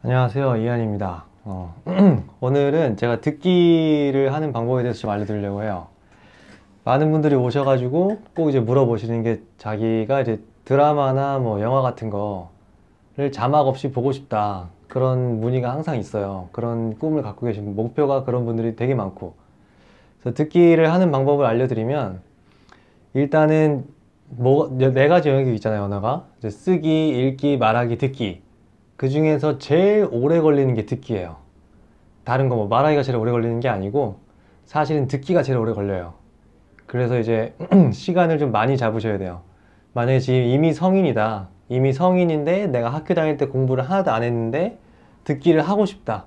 안녕하세요 이한입니다 어, 오늘은 제가 듣기를 하는 방법에 대해서 좀 알려드리려고 해요 많은 분들이 오셔가지고 꼭 이제 물어보시는 게 자기가 이제 드라마나 뭐 영화 같은 거를 자막 없이 보고 싶다 그런 문의가 항상 있어요 그런 꿈을 갖고 계신 목표가 그런 분들이 되게 많고 그래서 듣기를 하는 방법을 알려드리면 일단은 뭐, 네 가지 영역이 있잖아요 언어가 쓰기, 읽기, 말하기, 듣기 그 중에서 제일 오래 걸리는 게 듣기예요 다른 거 뭐 말하기가 제일 오래 걸리는 게 아니고 사실은 듣기가 제일 오래 걸려요 그래서 이제 시간을 좀 많이 잡으셔야 돼요 만약에 지금 이미 성인이다 이미 성인인데 내가 학교 다닐 때 공부를 하나도 안 했는데 듣기를 하고 싶다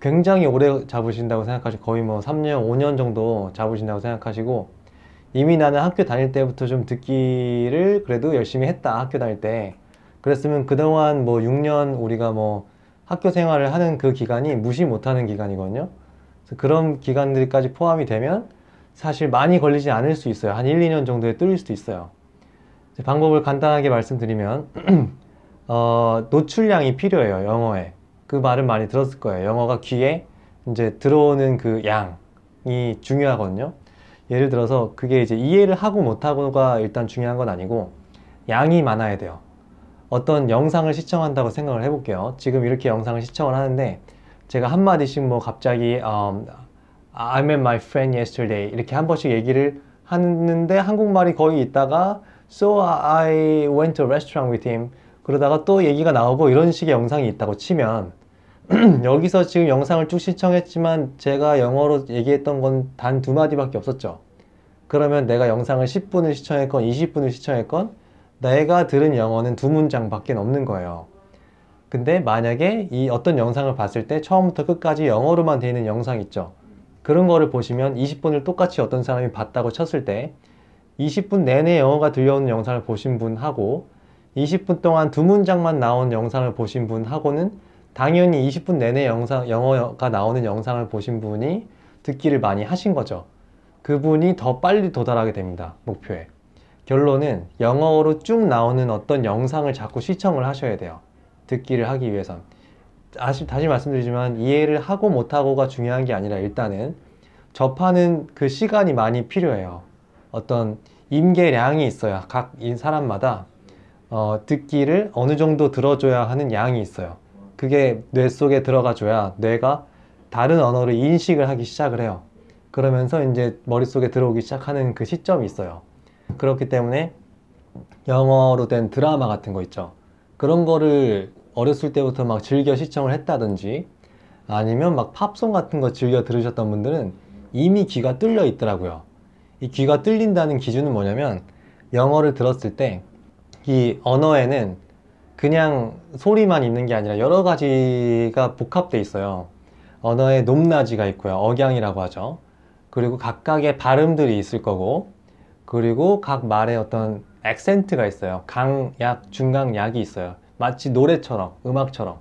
굉장히 오래 잡으신다고 생각하시고 거의 뭐 3년 5년 정도 잡으신다고 생각하시고 이미 나는 학교 다닐 때부터 좀 듣기를 그래도 열심히 했다 학교 다닐 때 그랬으면 그동안 뭐 6년 우리가 뭐 학교 생활을 하는 그 기간이 무시 못하는 기간이거든요. 그래서 그런 기간들까지 포함이 되면 사실 많이 걸리지 않을 수 있어요. 한 1, 2년 정도에 뚫릴 수도 있어요. 방법을 간단하게 말씀드리면 어, 노출량이 필요해요. 영어에. 그 말은 많이 들었을 거예요. 영어가 귀에 이제 들어오는 그 양이 중요하거든요. 예를 들어서 그게 이제 이해를 하고 못하고가 일단 중요한 건 아니고 양이 많아야 돼요. 어떤 영상을 시청한다고 생각을 해볼게요. 지금 이렇게 영상을 시청을 하는데 제가 한마디씩 뭐 갑자기 um, I met my friend yesterday 이렇게 한 번씩 얘기를 하는데 한국말이 거의 있다가 So I went to a restaurant with him 그러다가 또 얘기가 나오고 이런 식의 영상이 있다고 치면 여기서 지금 영상을 쭉 시청했지만 제가 영어로 얘기했던 건 단 두 마디밖에 없었죠. 그러면 내가 영상을 10분을 시청했건 20분을 시청했건 내가 들은 영어는 두 문장밖에 없는 거예요. 근데 만약에 이 어떤 영상을 봤을 때 처음부터 끝까지 영어로만 되어 있는 영상 있죠. 그런 거를 보시면 20분을 똑같이 어떤 사람이 봤다고 쳤을 때 20분 내내 영어가 들려오는 영상을 보신 분하고 20분 동안 두 문장만 나온 영상을 보신 분하고는 당연히 20분 내내 영상, 영어가 나오는 영상을 보신 분이 듣기를 많이 하신 거죠. 그분이 더 빨리 도달하게 됩니다. 목표에. 결론은 영어로 쭉 나오는 어떤 영상을 자꾸 시청을 하셔야 돼요. 듣기를 하기 위해선. 다시, 다시 말씀드리지만 이해를 하고 못하고가 중요한 게 아니라 일단은 접하는 그 시간이 많이 필요해요. 어떤 임계량이 있어야 각 사람마다 어, 듣기를 어느 정도 들어줘야 하는 양이 있어요. 그게 뇌 속에 들어가줘야 뇌가 다른 언어를 인식을 하기 시작을 해요. 그러면서 이제 머릿속에 들어오기 시작하는 그 시점이 있어요. 그렇기 때문에 영어로 된 드라마 같은 거 있죠. 그런 거를 어렸을 때부터 막 즐겨 시청을 했다든지 아니면 막 팝송 같은 거 즐겨 들으셨던 분들은 이미 귀가 뚫려 있더라고요. 이 귀가 뚫린다는 기준은 뭐냐면 영어를 들었을 때 이 언어에는 그냥 소리만 있는 게 아니라 여러 가지가 복합돼 있어요. 언어의 높낮이가 있고요. 억양이라고 하죠. 그리고 각각의 발음들이 있을 거고 그리고 각 말에 어떤 액센트가 있어요 강, 약, 중강, 약이 있어요 마치 노래처럼 음악처럼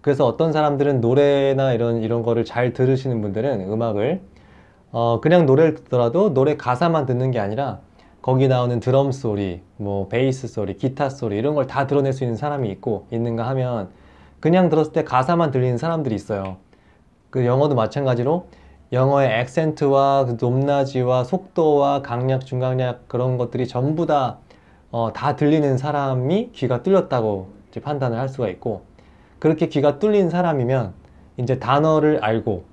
그래서 어떤 사람들은 노래나 이런 이런 거를 잘 들으시는 분들은 음악을 어, 그냥 노래를 듣더라도 노래 가사만 듣는 게 아니라 거기 나오는 드럼 소리, 뭐 베이스 소리, 기타 소리 이런 걸 다 드러낼 수 있는 사람이 있고 있는가 하면 그냥 들었을 때 가사만 들리는 사람들이 있어요. 그 영어도 마찬가지로 영어의 액센트와 그 높낮이와 속도와 강약, 중강약 그런 것들이 전부 다, 어, 다 들리는 사람이 귀가 뚫렸다고 이제 판단을 할 수가 있고, 그렇게 귀가 뚫린 사람이면 이제 단어를 알고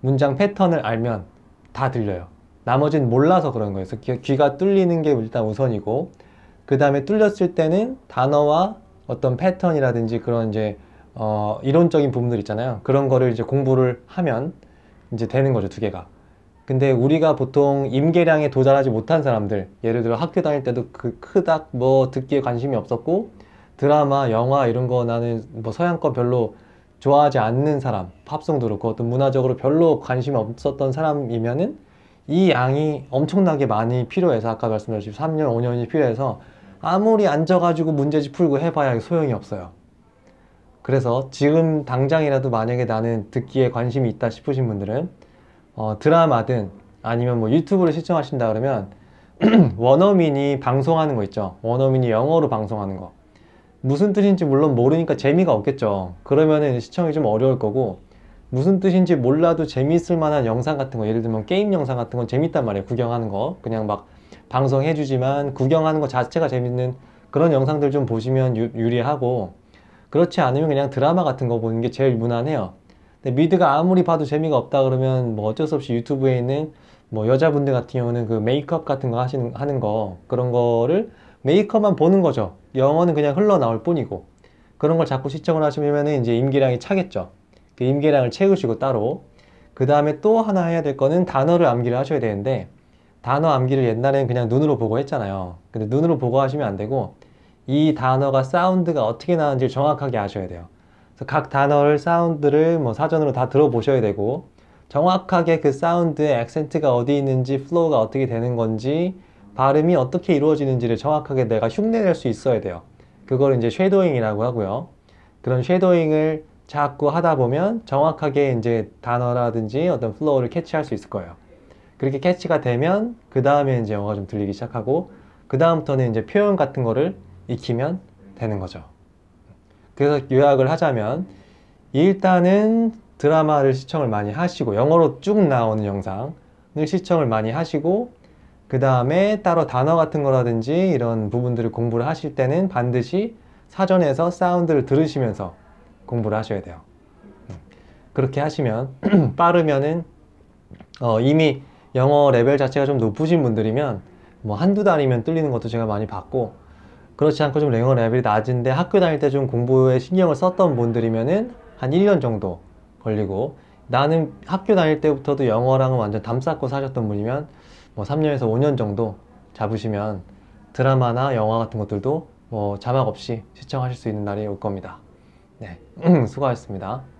문장 패턴을 알면 다 들려요. 나머지는 몰라서 그런 거예요. 그래서 귀가 뚫리는 게 일단 우선이고, 그 다음에 뚫렸을 때는 단어와 어떤 패턴이라든지 그런 이제 어, 이론적인 부분들 있잖아요. 그런 거를 이제 공부를 하면 이제 되는 거죠 두 개가 근데 우리가 보통 임계량에 도달하지 못한 사람들 예를 들어 학교 다닐 때도 그 크닥 뭐 듣기에 관심이 없었고 드라마 영화 이런 거 나는 뭐 서양 거 별로 좋아하지 않는 사람 팝송도 그렇고 어떤 문화적으로 별로 관심이 없었던 사람이면은 이 양이 엄청나게 많이 필요해서 아까 말씀드렸듯이 3년 5년이 필요해서 아무리 앉아가지고 문제집 풀고 해봐야 소용이 없어요 그래서 지금 당장이라도 만약에 나는 듣기에 관심이 있다 싶으신 분들은 어, 드라마든 아니면 뭐 유튜브를 시청하신다 그러면 원어민이 방송하는 거 있죠 원어민이 영어로 방송하는 거 무슨 뜻인지 물론 모르니까 재미가 없겠죠 그러면은 시청이 좀 어려울 거고 무슨 뜻인지 몰라도 재미있을 만한 영상 같은 거 예를 들면 게임 영상 같은 건 재밌단 말이에요 구경하는 거 그냥 막 방송해 주지만 구경하는 거 자체가 재밌는 그런 영상들 좀 보시면 유, 유리하고 그렇지 않으면 그냥 드라마 같은 거 보는 게 제일 무난해요. 근데 미드가 아무리 봐도 재미가 없다 그러면 뭐 어쩔 수 없이 유튜브에 있는 뭐 여자분들 같은 경우는 그 메이크업 같은 거 하시는 하는 거 그런 거를 메이크업만 보는 거죠. 영어는 그냥 흘러나올 뿐이고 그런 걸 자꾸 시청을 하시면 이제 임기량이 차겠죠. 그 임기량을 채우시고 따로 그 다음에 또 하나 해야 될 거는 단어를 암기를 하셔야 되는데 단어 암기를 옛날에는 그냥 눈으로 보고 했잖아요. 근데 눈으로 보고 하시면 안 되고 이 단어가 사운드가 어떻게 나는지 정확하게 아셔야 돼요. 그래서 각 단어를 사운드를 뭐 사전으로 다 들어보셔야 되고 정확하게 그 사운드의 액센트가 어디 있는지 플로우가 어떻게 되는 건지 발음이 어떻게 이루어지는지를 정확하게 내가 흉내낼 수 있어야 돼요. 그걸 이제 쉐도잉이라고 하고요. 그런 쉐도잉을 자꾸 하다 보면 정확하게 이제 단어라든지 어떤 플로우를 캐치할 수 있을 거예요. 그렇게 캐치가 되면 그 다음에 이제 영어가 좀 들리기 시작하고 그 다음부터는 이제 표현 같은 거를 익히면 되는 거죠. 그래서 요약을 하자면 일단은 드라마를 시청을 많이 하시고 영어로 쭉 나오는 영상을 시청을 많이 하시고 그 다음에 따로 단어 같은 거라든지 이런 부분들을 공부를 하실 때는 반드시 사전에서 사운드를 들으시면서 공부를 하셔야 돼요. 음. 그렇게 하시면 빠르면은 어 이미 영어 레벨 자체가 좀 높으신 분들이면 뭐 한두 달이면 뚫리는 것도 제가 많이 봤고 그렇지 않고 좀 랭어 레벨이 낮은데 학교 다닐 때 좀 공부에 신경을 썼던 분들이면은 한 1년 정도 걸리고 나는 학교 다닐 때부터도 영어랑은 완전 담 쌓고 사셨던 분이면 뭐 3년에서 5년 정도 잡으시면 드라마나 영화 같은 것들도 뭐 자막 없이 시청하실 수 있는 날이 올 겁니다. 네, 수고하셨습니다.